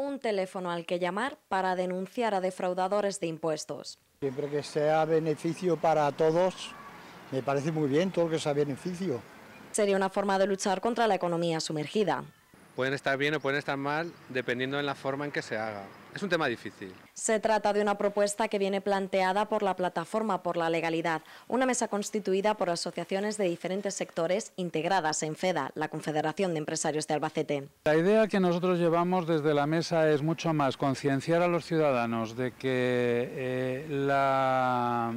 un teléfono al que llamar para denunciar a defraudadores de impuestos. Siempre que sea beneficio para todos, me parece muy bien todo lo que sea beneficio. Sería una forma de luchar contra la economía sumergida pueden estar bien o pueden estar mal dependiendo de la forma en que se haga. Es un tema difícil. Se trata de una propuesta que viene planteada por la Plataforma por la Legalidad, una mesa constituida por asociaciones de diferentes sectores integradas en FEDA, la Confederación de Empresarios de Albacete. La idea que nosotros llevamos desde la mesa es mucho más concienciar a los ciudadanos de que eh, la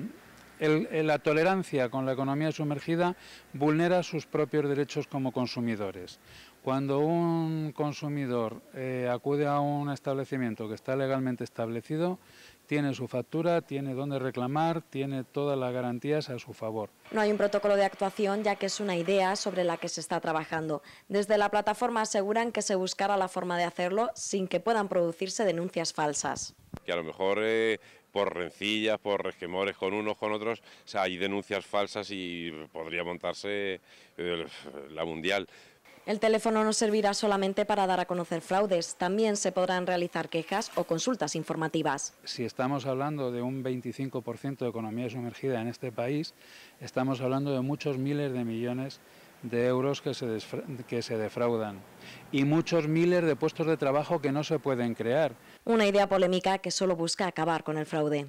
eh, la tolerancia con la economía sumergida vulnera sus propios derechos como consumidores. Cuando un consumidor eh, acude a un establecimiento que está legalmente establecido, tiene su factura, tiene dónde reclamar, tiene todas las garantías a su favor. No hay un protocolo de actuación ya que es una idea sobre la que se está trabajando. Desde la plataforma aseguran que se buscará la forma de hacerlo sin que puedan producirse denuncias falsas. Que a lo mejor eh, por rencillas, por resquemores con unos, con otros, sea, hay denuncias falsas y podría montarse eh, la mundial. El teléfono no servirá solamente para dar a conocer fraudes, también se podrán realizar quejas o consultas informativas. Si estamos hablando de un 25% de economía sumergida en este país, estamos hablando de muchos miles de millones de euros que se, que se defraudan y muchos miles de puestos de trabajo que no se pueden crear. Una idea polémica que solo busca acabar con el fraude.